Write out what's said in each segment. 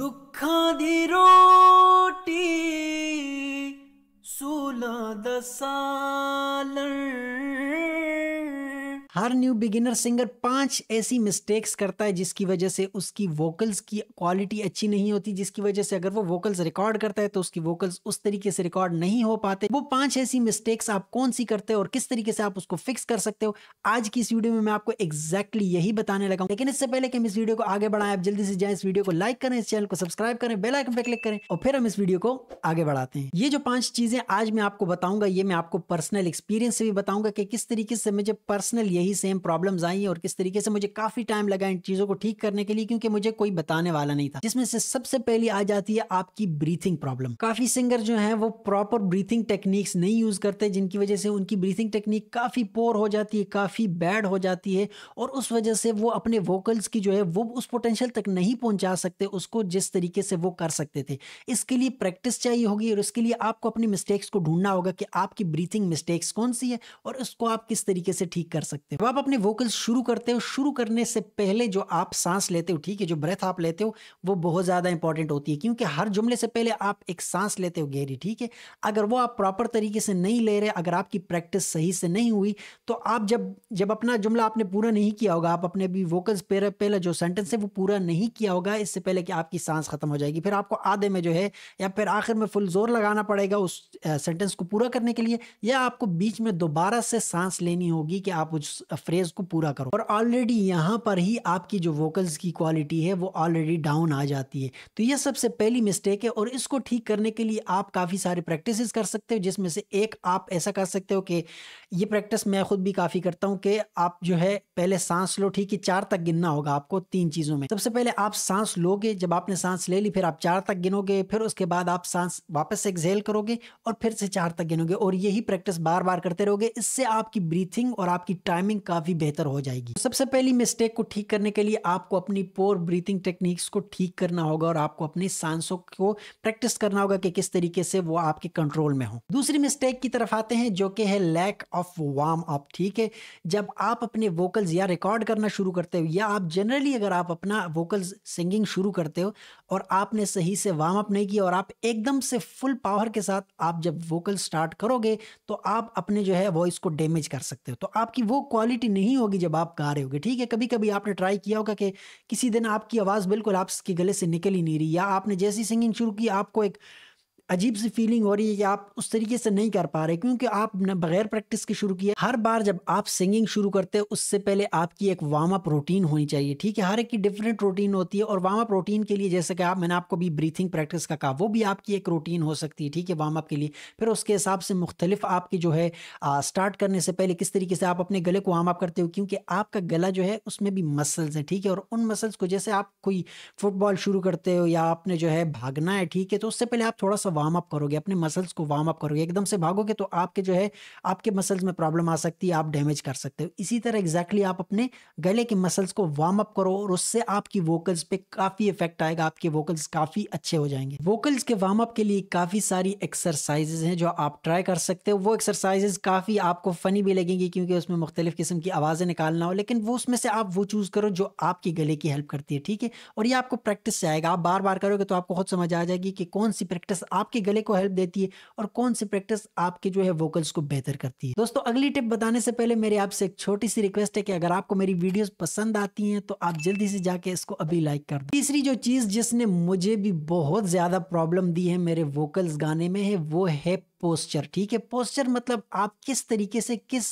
दी रोटी सूला दसालर हर न्यू बिगिनर सिंगर पांच ऐसी मिस्टेक्स करता है जिसकी वजह से उसकी वोकल्स की क्वालिटी अच्छी नहीं होती जिसकी वजह से अगर वो वोकल्स रिकॉर्ड करता है तो उसकी वोकल्स उस तरीके से रिकॉर्ड नहीं हो पाते वो पांच ऐसी मिस्टेक्स आप कौन सी करते हो और किस तरीके से आप उसको फिक्स कर सकते हो आज की इस वीडियो में मैं आपको exactly यही बताने लगा लेकिन इससे पहले कि हम इस वीडियो को आगे बढ़ाएं आप जल्दी से जाए इस वीडियो को लाइक करें इस चैनल को सब्सक्राइब करें बेलाइकन पर क्लिक करें और फिर हम इस वीडियो को आगे बढ़ाते हैं ये जो पांच चीजें आज मैं आपको बताऊंगा ये मैं आपको पर्सनल एक्सपीरियंस से भी बताऊंगा कि किस तरीके से मुझे पर्सनल यही यही सेम प्रॉब्लम्स आई और किस तरीके से मुझे काफ़ी टाइम लगा इन चीज़ों को ठीक करने के लिए क्योंकि मुझे कोई बताने वाला नहीं था जिसमें से सबसे पहली आ जाती है आपकी ब्रीथिंग प्रॉब्लम काफ़ी सिंगर जो है वो प्रॉपर ब्रीथिंग टेक्निक्स नहीं यूज़ करते जिनकी वजह से उनकी ब्रीथिंग टेक्निक काफ़ी पोर हो जाती है काफ़ी बैड हो जाती है और उस वजह से वो अपने वोकल्स की जो है वो उस पोटेंशियल तक नहीं पहुंचा सकते उसको जिस तरीके से वो कर सकते थे इसके लिए प्रैक्टिस चाहिए होगी और इसके लिए आपको अपनी मिस्टेक्स को ढूंढना होगा कि आपकी ब्रीथिंग मिस्टेक्स कौन सी है और उसको आप किस तरीके से ठीक कर सकते हो जब आप अपने वोकल्स शुरू करते हो शुरू करने से पहले जो आप सांस लेते हो ठीक है जो ब्रेथ आप लेते हो वो बहुत ज़्यादा इंपॉर्टेंट होती है क्योंकि हर जुमले से पहले आप एक सांस लेते हो गहरी ठीक है अगर वो आप प्रॉपर तरीके से नहीं ले रहे अगर आपकी प्रैक्टिस सही से नहीं हुई तो आप जब जब अपना जुमला आपने पूरा नहीं किया होगा आप अपने भी वोकल्स पहले जो सेंटेंस है वो पूरा नहीं किया होगा इससे पहले कि आपकी सांस ख़त्म हो जाएगी फिर आपको आधे में जो है या फिर आखिर में फुल जोर लगाना पड़ेगा उस सेंटेंस को पूरा करने के लिए या आपको बीच में दोबारा से सांस लेनी होगी कि आप उस फ्रेज को पूरा करो और ऑलरेडी यहाँ पर ही आपकी जो वोकल्स की क्वालिटी है वो ऑलरेडी डाउन आ जाती है तो ये सबसे पहली मिस्टेक है और इसको ठीक करने के लिए आप काफ़ी सारे प्रैक्टिस कर सकते हो जिसमें से एक आप ऐसा कर सकते हो कि ये प्रैक्टिस मैं खुद भी काफ़ी करता हूँ कि आप जो है पहले सांस लो ठीक है चार तक गिनना होगा आपको तीन चीज़ों में सबसे पहले आप सांस लोगे जब आपने सांस ले ली फिर आप चार तक गिनोगे फिर उसके बाद आप सांस वापस एक्सेल करोगे और फिर से चार तक गिनोगे और यही प्रैक्टिस बार बार करते रहोगे इससे आपकी ब्रीथिंग और आपकी टाइमिंग टाइमिंग काफ़ी बेहतर हो जाएगी तो सबसे पहली मिस्टेक को ठीक करने के लिए आपको अपनी पोर ब्रीथिंग टेक्निक्स को ठीक करना होगा और आपको अपने सांसों को प्रैक्टिस करना होगा कि किस तरीके से वो आपके कंट्रोल में हो दूसरी मिस्टेक की तरफ आते हैं जो कि है लैक ऑफ वार्म अप ठीक है जब आप अपने वोकल्स या रिकॉर्ड करना शुरू करते हो या आप जनरली अगर आप अपना वोकल्स सिंगिंग शुरू करते हो और आपने सही से वार्म अप नहीं किया और आप एकदम से फुल पावर के साथ आप जब वोकल स्टार्ट करोगे तो आप अपने जो है वॉइस को डैमेज कर सकते हो तो आपकी वो क्वालिटी नहीं होगी जब आप गा रहे होगे ठीक है कभी कभी आपने ट्राई किया होगा कि किसी दिन आपकी आवाज़ बिल्कुल आपके गले से निकल ही नहीं रही या आपने जैसी सिंगिंग शुरू की आपको एक अजीब सी फीलिंग हो रही है कि आप उस तरीके से नहीं कर पा रहे क्योंकि आप बगैर प्रैक्टिस के शुरू किए हर बार जब आप सिंगिंग शुरू करते हैं उससे पहले आपकी एक वार्म अप रूटीन होनी चाहिए ठीक है हर एक की डिफरेंट रूटीन होती है और वार्म अप रूटीन के लिए जैसे कि आप मैंने आपको भी ब्रीथिंग प्रैक्टिस का कहा वो भी आपकी एक रूटीन हो सकती है ठीक है वार्म अप के लिए फिर उसके हिसाब से मुख्तलिफ आपकी जो है स्टार्ट करने से पहले किस तरीके से आप अपने गले को वार्म अप करते हो क्योंकि आपका गला जो है उसमें भी मसल्स हैं ठीक है और उन मसल्स को जैसे आप कोई फुटबॉल शुरू करते हो या आपने जो है भागना है ठीक है तो उससे पहले आप थोड़ा सा वार्म अप करोगे अपने मसल्स को वार्म अप करोगे एकदम से भागोगे तो आपके जो है आपके मसल्स में प्रॉब्लम आ सकती है आप डैमेज कर सकते हो इसी तरह एग्जैक्टली आप अपने गले के मसल्स को वार्म अप करो और उससे आपकी वोकल्स पे काफ़ी इफेक्ट आएगा आपके वोकल्स काफ़ी अच्छे हो जाएंगे वोकल्स के वार्म अप के लिए काफ़ी सारी एक्सरसाइजेज हैं जो आप ट्राई कर सकते हो वो एक्सरसाइजेज काफ़ी आपको फ़नी भी लगेंगी क्योंकि उसमें मुख्तलिफ किस्म की आवाज़ें निकालना हो लेकिन वो उसमें से आप वो चूज़ करो जो आपके गले की हेल्प करती है ठीक है और ये आपको प्रैक्टिस से आएगा आप बार बार करोगे तो आपको खुद समझ आ जाएगी कि कौन सी प्रैक्टिस आप आपके गले को हेल्प देती है और कौन सी प्रैक्टिस आपके जो है वोकल्स को बेहतर करती है दोस्तों अगली टिप बताने से पहले मेरे आपसे एक छोटी सी रिक्वेस्ट है कि अगर आपको मेरी वीडियो पसंद आती है तो आप जल्दी से जाके इसको अभी लाइक कर दो तीसरी जो चीज़ जिसने मुझे भी बहुत ज़्यादा प्रॉब्लम दी है मेरे वोकल्स गाने में है वो है पोस्चर ठीक है पोस्चर मतलब आप किस तरीके से किस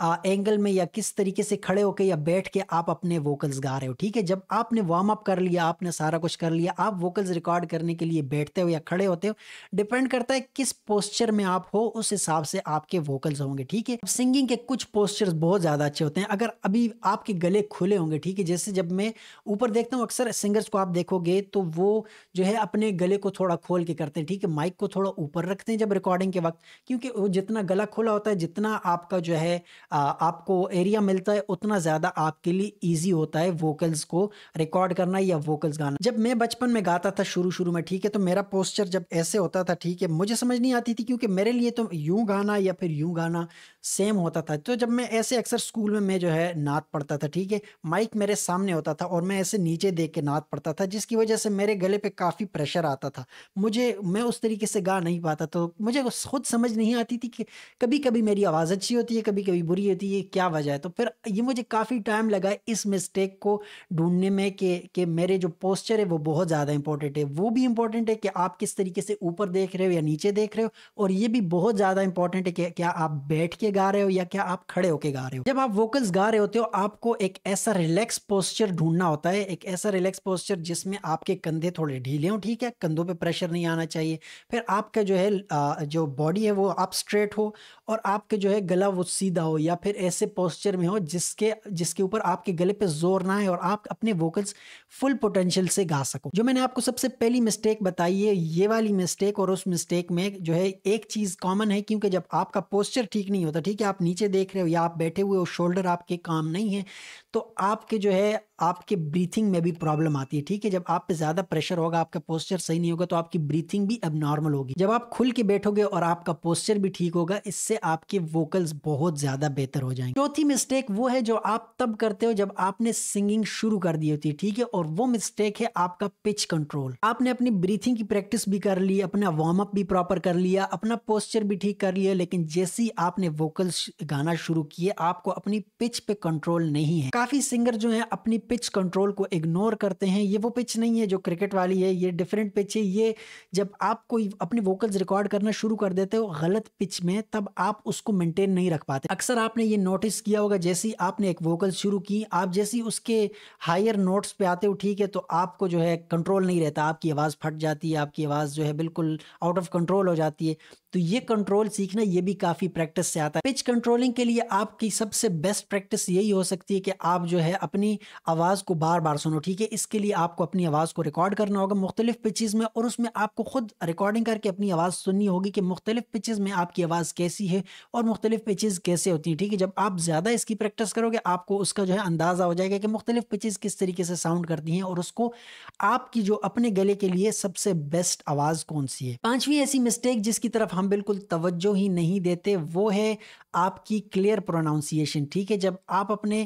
आ, एंगल में या किस तरीके से खड़े होकर या बैठ के आप अपने वोकल्स गा रहे हो ठीक है जब आपने वार्म अप कर लिया आपने सारा कुछ कर लिया आप वोकल्स रिकॉर्ड करने के लिए बैठते हो या खड़े होते हो डिपेंड करता है किस पोस्चर में आप हो उस हिसाब से आपके वोकल्स होंगे ठीक है सिंगिंग के कुछ पोस्चर्स बहुत ज़्यादा अच्छे होते हैं अगर अभी आपके गले खुले होंगे ठीक है जैसे जब मैं ऊपर देखता हूँ अक्सर सिंगर्स को आप देखोगे तो वो जो है अपने गले को थोड़ा खोल के करते हैं ठीक है माइक को थोड़ा ऊपर रखते हैं जब रिकॉर्डिंग ड्राइंग के वक्त क्योंकि वो जितना गला खुला होता है जितना आपका जो है आ, आपको एरिया मिलता है उतना ज़्यादा आपके लिए ईजी होता है वोकल्स को रिकॉर्ड करना या वोकल्स गाना जब मैं बचपन में गाता था शुरू शुरू में ठीक है तो मेरा पोस्चर जब ऐसे होता था ठीक है मुझे समझ नहीं आती थी क्योंकि मेरे लिए तो यूं गाना या फिर यूं गाना सेम होता था तो जब मैं ऐसे अक्सर स्कूल में मैं जो है नात पढ़ता था ठीक है माइक मेरे सामने होता था और मैं ऐसे नीचे देख के नात पढ़ता था जिसकी वजह से मेरे गले पे काफ़ी प्रेशर आता था मुझे मैं उस तरीके से गा नहीं पाता तो मुझे खुद समझ नहीं आती थी कि कभी कभी मेरी आवाज़ अच्छी होती है कभी कभी बुरी होती है क्या वजह है तो फिर ये मुझे काफ़ी टाइम लगा इस मिस्टेक को ढूंढने में कि कि मेरे जो पोस्चर है वो बहुत ज़्यादा इंपॉर्टेंट है वो भी इंपॉर्टेंट है कि आप किस तरीके से ऊपर देख रहे हो या नीचे देख रहे हो और ये भी बहुत ज़्यादा इंपॉर्टेंट है कि क्या आप बैठ के गा रहे हो या क्या आप खड़े होकर गा रहे हो जब आप वोकल्स गा रहे होते हो आपको एक ऐसा रिलैक्स पोस्चर ढूंढना होता है एक ऐसा रिलैक्स पोस्चर जिसमें आपके कंधे थोड़े ढीले हों ठीक है कंधों पर प्रेशर नहीं आना चाहिए फिर आपका जो है जो बॉडी है वो आप स्ट्रेट हो और आपके जो है गला वो सीधा हो या फिर ऐसे पोस्चर में हो जिसके जिसके ऊपर आपके गले पे जोर ना है और आप अपने वोकल्स फुल पोटेंशियल से गा सको जो मैंने आपको सबसे पहली मिस्टेक बताई है ये वाली मिस्टेक और उस मिस्टेक में जो है एक चीज़ कॉमन है क्योंकि जब आपका पोस्चर ठीक नहीं होता ठीक है आप नीचे देख रहे हो या आप बैठे हुए हो शोल्डर आपके काम नहीं है तो आपके जो है आपके ब्रीथिंग में भी प्रॉब्लम आती है ठीक है जब आप पे ज़्यादा प्रेशर होगा आपका पोस्चर सही नहीं होगा तो आपकी ब्रीथिंग भी अब नॉर्मल होगी जब आप खुल के बैठोगे और आपका पोस्चर भी ठीक होगा इससे आपके वोकल्स बहुत ज़्यादा बेहतर हो जाएंगे चौथी मिस्टेक वो है जो आप तब करते हो जब आपने सिंगिंग शुरू कर दी होती है ठीक है और वो मिस्टेक है आपका पिच कंट्रोल आपने अपनी ब्रीथिंग की प्रैक्टिस भी कर ली अपना वार्म अप भी प्रॉपर कर लिया अपना पोस्चर भी ठीक कर लिया लेकिन जैसी आपने वोकल्स गाना शुरू किए आपको अपनी पिच पे कंट्रोल नहीं है काफ़ी सिंगर जो हैं अपनी पिच कंट्रोल को इग्नोर करते हैं ये वो पिच नहीं है जो क्रिकेट वाली है ये डिफरेंट पिच है ये जब आप कोई अपने वोकल्स रिकॉर्ड करना शुरू कर देते हो गलत पिच में तब आप उसको मेंटेन नहीं रख पाते अक्सर आपने ये नोटिस किया होगा जैसे ही आपने एक वोकल शुरू की आप जैसे ही उसके हायर नोट्स पे आते हो ठीक है तो आपको जो है कंट्रोल नहीं रहता आपकी आवाज़ फट जाती है आपकी आवाज़ जो है बिल्कुल आउट ऑफ कंट्रोल हो जाती है तो ये कंट्रोल सीखना ये भी काफ़ी प्रैक्टिस से आता है पिच कंट्रोलिंग के लिए आपकी सबसे बेस्ट प्रैक्टिस यही हो सकती है कि आप जो है अपनी आवाज़ को बार बार सुनो ठीक है इसके लिए आपको अपनी आवाज़ को रिकॉर्ड करना होगा मुख्तलिफ पिचेज़ में और उसमें आपको खुद रिकॉर्डिंग करके अपनी आवाज़ सुननी होगी कि मुख्तलिफ पिचेज़ में आपकी आवाज़ कैसी है और मुख्तलिफ पिचेज़ कैसे होती है ठीक है जब आप ज़्यादा इसकी प्रैक्टिस करोगे आपको उसका जो है अंदाज़ा हो जाएगा कि मुख्तलिफ पिचेज़ किस तरीके से साउंड करती है और उसको आपकी जो अपने गले के लिए सबसे बेस्ट आवाज़ कौन सी है पांचवी ऐसी मिस्टेक जिसकी तरफ हम बिल्कुल तवज्जो ही नहीं देते वो है आपकी क्लियर प्रोनाउंसिएशन ठीक है जब आप अपने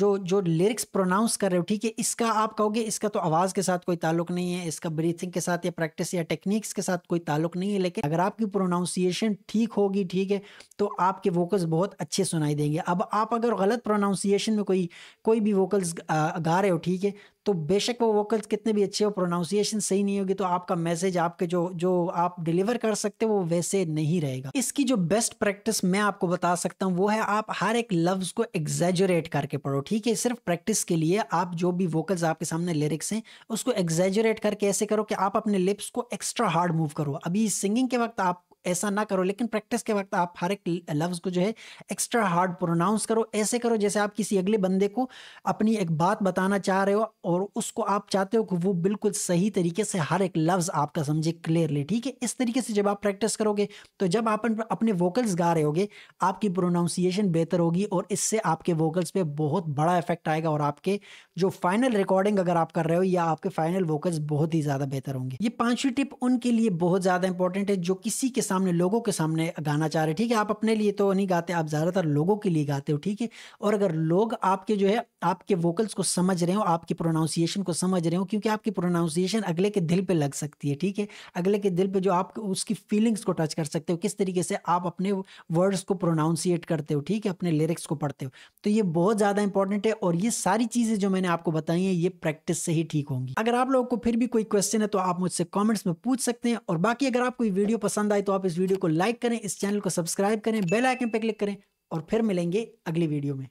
जो जो लिरिक्स प्रोनाउंस कर रहे हो ठीक है इसका आप कहोगे इसका तो आवाज़ के साथ कोई ताल्लुक नहीं है इसका ब्रीथिंग के साथ या प्रैक्टिस या टेक्निक्स के साथ कोई ताल्लुक नहीं है लेकिन अगर आपकी प्रोनाउंसिएशन ठीक होगी ठीक है तो आपके वोकल्स बहुत अच्छे सुनाई देंगे अब आप अगर गलत प्रोनाउंसिएशन में कोई कोई भी वोकल्स गा रहे हो ठीक है तो बेशक वो वोकल्स कितने भी अच्छे हो प्रोनाउंसिएशन सही नहीं होगी तो आपका मैसेज आपके जो जो आप डिलीवर कर सकते हो वो वैसे नहीं रहेगा इसकी जो बेस्ट प्रैक्टिस मैं आपको बता सकता हूँ वो है आप हर एक लफ्ज को एग्जेजरेट करके पढ़ो ठीक है सिर्फ प्रैक्टिस के लिए आप जो भी वोकल्स आपके सामने लिरिक्स हैं उसको एग्जेजरेट करके ऐसे करो कि आप अपने लिप्स को एक्स्ट्रा हार्ड मूव करो अभी सिंगिंग के वक्त आप ऐसा ना करो लेकिन प्रैक्टिस के वक्त आप हर एक लफ्ज़ को जो है एक्स्ट्रा हार्ड प्रोनाउंस करो ऐसे करो जैसे आप किसी अगले बंदे को अपनी एक बात बताना चाह रहे हो और उसको आप चाहते हो कि वो बिल्कुल सही तरीके से हर एक लफ्ज़ आपका समझे क्लियरली ठीक है इस तरीके से जब आप प्रैक्टिस करोगे तो जब आप अपने वोकल्स गा रहे होगे आपकी प्रोनाउंसिएशन बेहतर होगी और इससे आपके वोकल्स पर बहुत बड़ा इफेक्ट आएगा और आपके जो फाइनल रिकॉर्डिंग अगर आप कर रहे हो या आपके फाइनल वोकल्स बहुत ही ज़्यादा बेहतर होंगे ये पांचवी टिप उनके लिए बहुत ज़्यादा इंपॉर्टेंट है जो किसी के सामने लोगों के सामने गाना चाह रहे ठीक है आप अपने लिए तो नहीं गाते आप ज़्यादातर लोगों के लिए गाते हो ठीक है और अगर लोग आपके जो है आपके वोकल्स को समझ रहे हो आपकी प्रोनाउंसिएशन को समझ रहे हो क्योंकि आपकी प्रोनाउंसिएशन अगले के दिल पर लग सकती है ठीक है अगले के दिल पर जो आप उसकी फीलिंग्स को टच कर सकते हो किस तरीके से आप अपने वर्ड्स को प्रोनाउंसिएट करते हो ठीक है अपने लिरिक्स को पढ़ते हो तो ये बहुत ज़्यादा इंपॉर्टेंट है और ये सारी चीज़ें जो मैंने आपको बताई हैं ये प्रैक्टिस से ही ठीक होंगी अगर आप लोगों को फिर भी कोई क्वेश्चन है तो आप मुझसे कॉमेंट्स में पूछ सकते हैं और बाकी अगर आपको वीडियो पसंद आए तो आप आप इस वीडियो को लाइक करें इस चैनल को सब्सक्राइब करें बेल आइकन पर क्लिक करें और फिर मिलेंगे अगली वीडियो में